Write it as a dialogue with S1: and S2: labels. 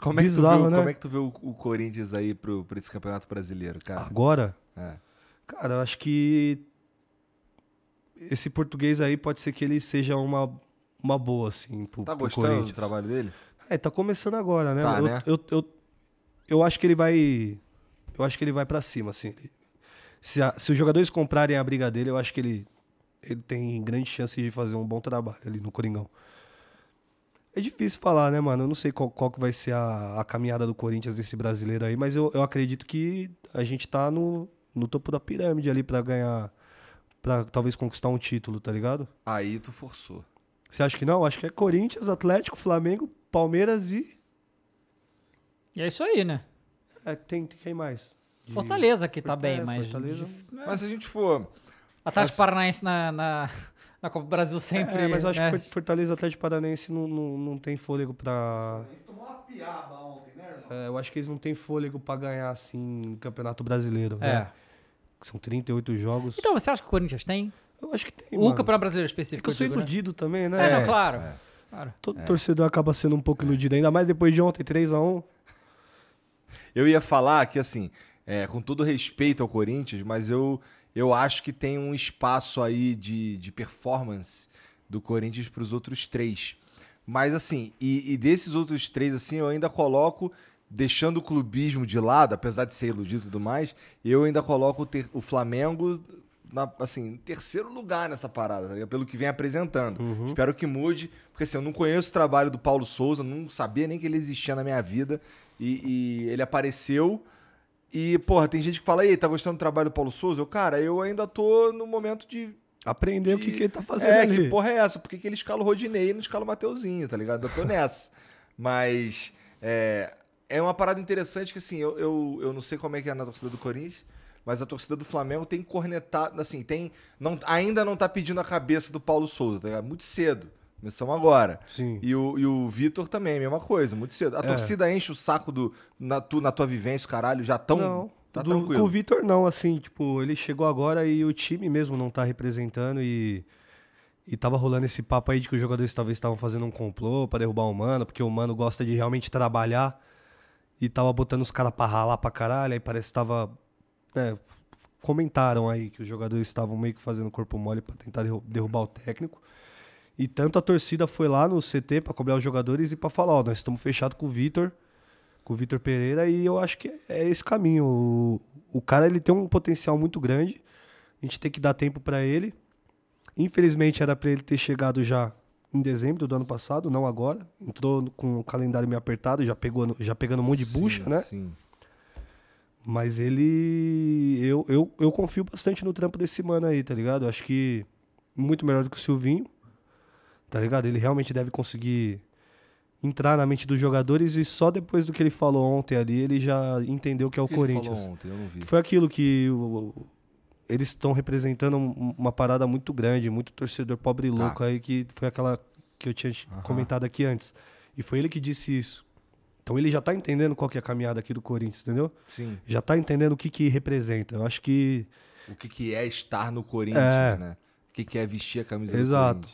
S1: Como é Bizarro, né? Como é que
S2: tu vê o, Corinthians aí pro, pra esse campeonato brasileiro, cara? Agora? É. Cara, eu acho que esse português aí pode ser que ele
S1: seja uma, uma boa, assim, pro, tá pro Corinthians. Tá gostando do trabalho dele? É, tá começando agora, né? Tá, eu, né? Eu, eu, eu, acho que ele vai... Eu acho que ele vai para cima, assim. Se, a, se os jogadores comprarem a briga dele, eu acho que ele, ele tem grande chance de fazer um bom trabalho ali no Coringão. É difícil falar, né, mano? Eu não sei qual, qual que vai ser a, a caminhada do Corinthians desse brasileiro aí, mas eu, eu acredito que a gente tá no, no topo da pirâmide ali para ganhar. para talvez conquistar um título, tá ligado?
S2: Aí tu forçou.
S1: Você acha que não? Acho que é Corinthians, Atlético, Flamengo, Palmeiras e. E é isso aí, né? É, tem, tem quem mais? De... Fortaleza que tá Fortaleza, bem, mas. Fortaleza... De... Mas se a gente for. Atlético As... Paranaense na, na, na Copa do Brasil sempre. É, mas eu acho né? que Fortaleza Atlético Paranense não, não, não tem fôlego pra. Eles tomou uma piaba ontem, né, irmão? É, eu acho que eles não têm fôlego pra ganhar, assim, Campeonato Brasileiro. É. Né? São 38 jogos. Então, você acha que o Corinthians tem? Eu acho que tem. O Campeonato Brasileiro específico. Porque eu sou né? iludido né? também, né? É, não, é. claro. É. claro. Todo é. torcedor acaba sendo um pouco iludido, ainda mais depois de ontem,
S2: 3x1. Eu ia falar que, assim, é, com todo respeito ao Corinthians, mas eu eu acho que tem um espaço aí de, de performance do Corinthians para os outros três. Mas assim, e, e, desses outros três, assim, eu ainda coloco, deixando o clubismo de lado, apesar de ser iludido e tudo mais, eu ainda coloco o, ter, o Flamengo na, assim, em terceiro lugar nessa parada, tá pelo que vem apresentando. Uhum. Espero que mude, porque assim, eu não conheço o trabalho do Paulo Souza, não sabia nem que ele existia na minha vida. e, e ele apareceu e, porra, tem gente que fala, aí tá gostando do trabalho do Paulo Souza? Eu, cara, eu ainda tô no momento de. Aprender de... o que, que ele tá fazendo é, ali. que porra é essa? Por que, que ele escala o Rodinei e não escala o Mateuzinho, tá ligado? Eu tô nessa. Mas é, é uma parada interessante que, assim, eu, eu, eu não sei como é que é na torcida do Corinthians, mas a torcida do Flamengo tem cornetado, assim, tem. Não, ainda não tá pedindo a cabeça do Paulo Souza, tá ligado? Muito cedo. Começamos agora. Sim. E o, e o Vitor também, mesma coisa, muito cedo. A é. torcida enche o saco do, na, tu, na tua vivência, caralho, já tão. Não, tá do, tranquilo. Com o
S1: Vitor, não, assim, tipo, ele chegou agora e o time mesmo não tá representando e. E tava rolando esse papo aí de que os jogadores talvez estavam fazendo um complô para derrubar o mano, porque o mano gosta de realmente trabalhar e tava botando os caras pra ralar pra caralho, aí parece que tava. É, comentaram aí que os jogadores estavam meio que fazendo corpo mole para tentar derrubar o técnico. E tanto a torcida foi lá no CT para cobrar os jogadores e para falar, ó, nós estamos fechados com o Vitor, com o Vitor Pereira, e eu acho que é esse caminho. O, o cara ele tem um potencial muito grande. A gente tem que dar tempo para ele. Infelizmente era para ele ter chegado já em dezembro do ano passado, não agora. Entrou com o calendário meio apertado, já pegou, já pegando um monte de bucha, né? Sim. Mas ele eu, eu eu confio bastante no trampo desse mano aí, tá ligado? Acho que muito melhor do que o Silvinho. Tá ligado? Ele realmente deve conseguir entrar na mente dos jogadores e só depois do que ele falou ontem ali, ele já entendeu que é o, o que Corinthians. Ontem, Foi aquilo que o, o, eles estão representando uma parada muito grande, muito torcedor pobre e tá. louco ah. aí, que foi aquela que eu tinha comentado aqui antes. E foi ele que disse isso. Então ele já tá entendendo qual que é a caminhada aqui do Corinthians, entendeu? Sim. Já tá entendendo o que que representa. Eu acho que...
S2: O que que é estar no Corinthians, é... né? O que que é vestir a camisa Exato.